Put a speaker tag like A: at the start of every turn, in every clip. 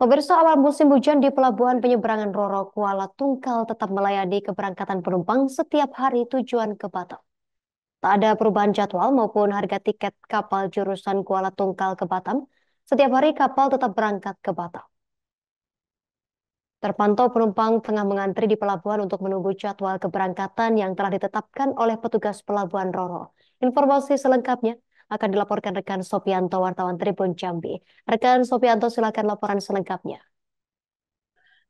A: Pemirsa awal musim hujan di pelabuhan penyeberangan Roro Kuala Tungkal tetap melayani keberangkatan penumpang setiap hari tujuan ke Batam. Tak ada perubahan jadwal maupun harga tiket kapal jurusan Kuala Tungkal ke Batam. Setiap hari kapal tetap berangkat ke Batam. Terpantau penumpang tengah mengantri di pelabuhan untuk menunggu jadwal keberangkatan yang telah ditetapkan oleh petugas pelabuhan Roro. Informasi selengkapnya akan dilaporkan rekan Sopianto wartawan Tribun Jambi. Rekan Sopianto silakan laporan selengkapnya.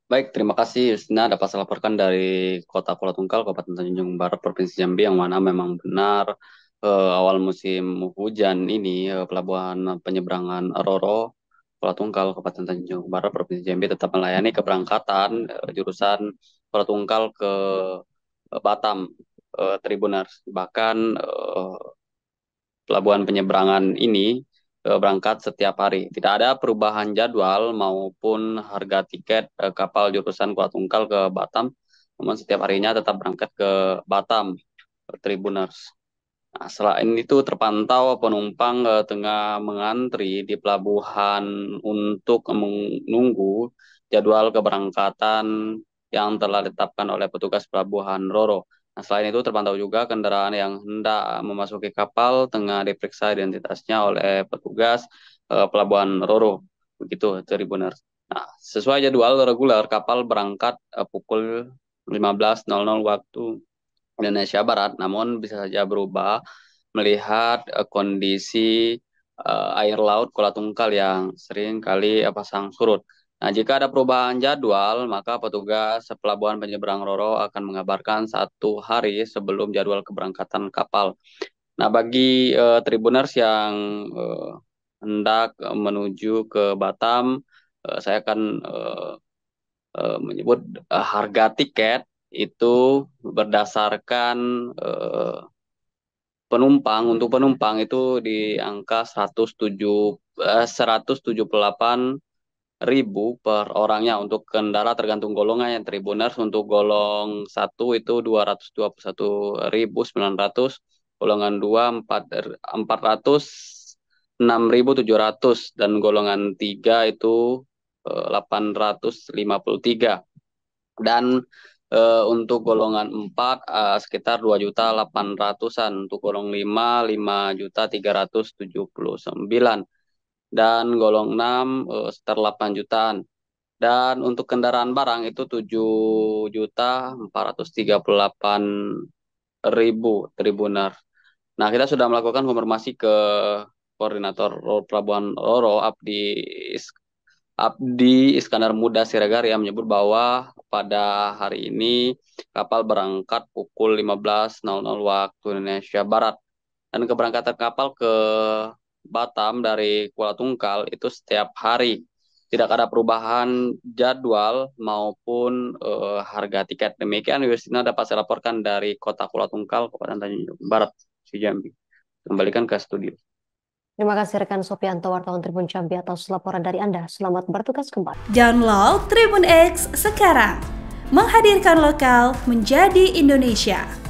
B: Baik, terima kasih Yusna dapat saya laporkan dari Kota Kuala Tungkal, Kabupaten Tanjung Barat, Provinsi Jambi yang mana memang benar eh, awal musim hujan ini eh, pelabuhan penyeberangan Roro Kuala Tungkal, Kabupaten Tanjung Barat, Provinsi Jambi tetap melayani keberangkatan eh, jurusan Kuala Tungkal ke eh, Batam, eh, Tribuners. Bahkan eh, pelabuhan penyeberangan ini e, berangkat setiap hari. Tidak ada perubahan jadwal maupun harga tiket e, kapal jurusan Kuala Tungkal ke Batam, namun setiap harinya tetap berangkat ke Batam, Tribuners. Nah, selain itu terpantau penumpang eh, tengah mengantri di pelabuhan untuk menunggu jadwal keberangkatan yang telah ditetapkan oleh petugas pelabuhan Roro. Nah, selain itu terpantau juga kendaraan yang hendak memasuki kapal tengah diperiksa identitasnya oleh petugas eh, pelabuhan Roro. Begitu, Tribuner. Nah, sesuai jadwal reguler, kapal berangkat eh, pukul 15.00 waktu Indonesia Barat, namun bisa saja berubah melihat eh, kondisi eh, air laut Kuala Tungkal yang sering kali eh, pasang surut. Nah, jika ada perubahan jadwal, maka petugas pelabuhan penyeberang Roro akan mengabarkan satu hari sebelum jadwal keberangkatan kapal. Nah, bagi uh, tribuners yang uh, hendak menuju ke Batam, uh, saya akan uh, uh, menyebut uh, harga tiket itu berdasarkan uh, penumpang untuk penumpang itu di angka 107 eh, 178 ribu per orangnya untuk kendala tergantung golongan yang tribuners untuk golong satu itu dua ratus dua puluh satu ribu sembilan ratus golongan dua empat empat ratus enam ribu tujuh ratus dan golongan tiga itu eh, delapan ratus lima puluh tiga dan e, untuk golongan empat eh, sekitar dua juta delapan ratusan untuk golongan lima lima juta tiga ratus tujuh puluh sembilan dan golong 6 uh, eh, sekitar 8 jutaan. Dan untuk kendaraan barang itu 7 juta 438 ribu tribuner. Nah, kita sudah melakukan konfirmasi ke koordinator Pelabuhan Roro Abdi Abdi Iskandar Muda Siregar yang menyebut bahwa pada hari ini kapal berangkat pukul 15.00 waktu Indonesia Barat dan keberangkatan kapal ke Batam dari Kuala Tungkal itu setiap hari. Tidak ada perubahan jadwal maupun uh, harga tiket. Demikian Yustina dapat saya laporkan dari Kota Kuala Tungkal, kepada Tanjung Barat, Jambi. Kembalikan ke studio.
A: Terima kasih rekan Sopianto wartawan Tribun Jambi atas laporan dari Anda. Selamat bertugas kembali. Download Tribun X sekarang. Menghadirkan lokal menjadi Indonesia.